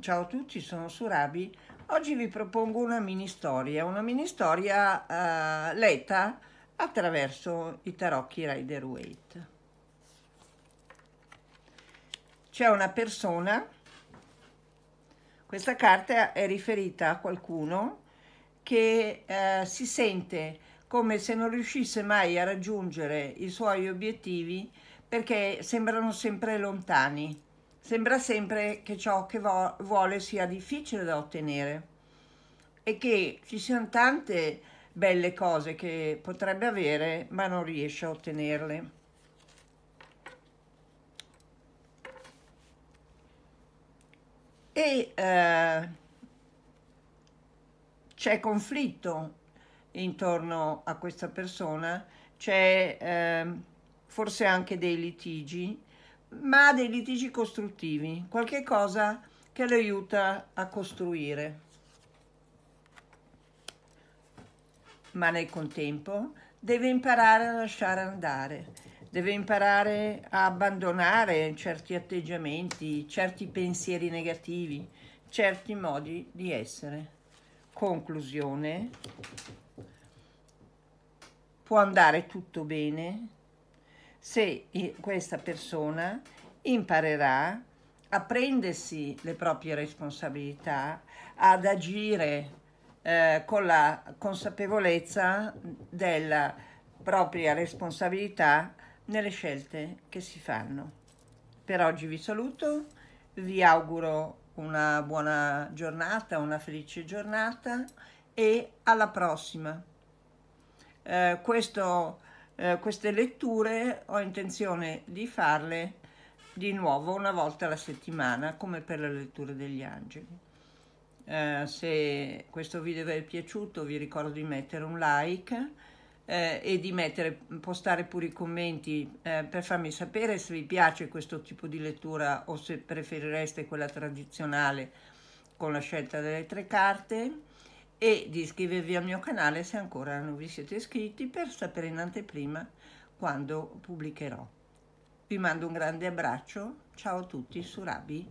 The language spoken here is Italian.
Ciao a tutti, sono Surabi. Oggi vi propongo una mini storia, una mini storia eh, letta attraverso i tarocchi Rider Waite. C'è una persona, questa carta è riferita a qualcuno che eh, si sente come se non riuscisse mai a raggiungere i suoi obiettivi perché sembrano sempre lontani Sembra sempre che ciò che vuole sia difficile da ottenere e che ci siano tante belle cose che potrebbe avere ma non riesce a ottenerle. E eh, c'è conflitto intorno a questa persona, c'è eh, forse anche dei litigi ma ha dei litigi costruttivi, qualche cosa che lo aiuta a costruire. Ma nel contempo deve imparare a lasciare andare, deve imparare a abbandonare certi atteggiamenti, certi pensieri negativi, certi modi di essere. Conclusione. Può andare tutto bene, se questa persona imparerà a prendersi le proprie responsabilità, ad agire eh, con la consapevolezza della propria responsabilità nelle scelte che si fanno. Per oggi vi saluto, vi auguro una buona giornata, una felice giornata e alla prossima. Eh, questo eh, queste letture ho intenzione di farle di nuovo una volta alla settimana come per la lettura degli angeli. Eh, se questo video vi è piaciuto vi ricordo di mettere un like eh, e di mettere, postare pure i commenti eh, per farmi sapere se vi piace questo tipo di lettura o se preferireste quella tradizionale con la scelta delle tre carte e di iscrivervi al mio canale se ancora non vi siete iscritti per sapere in anteprima quando pubblicherò. Vi mando un grande abbraccio, ciao a tutti su Rabi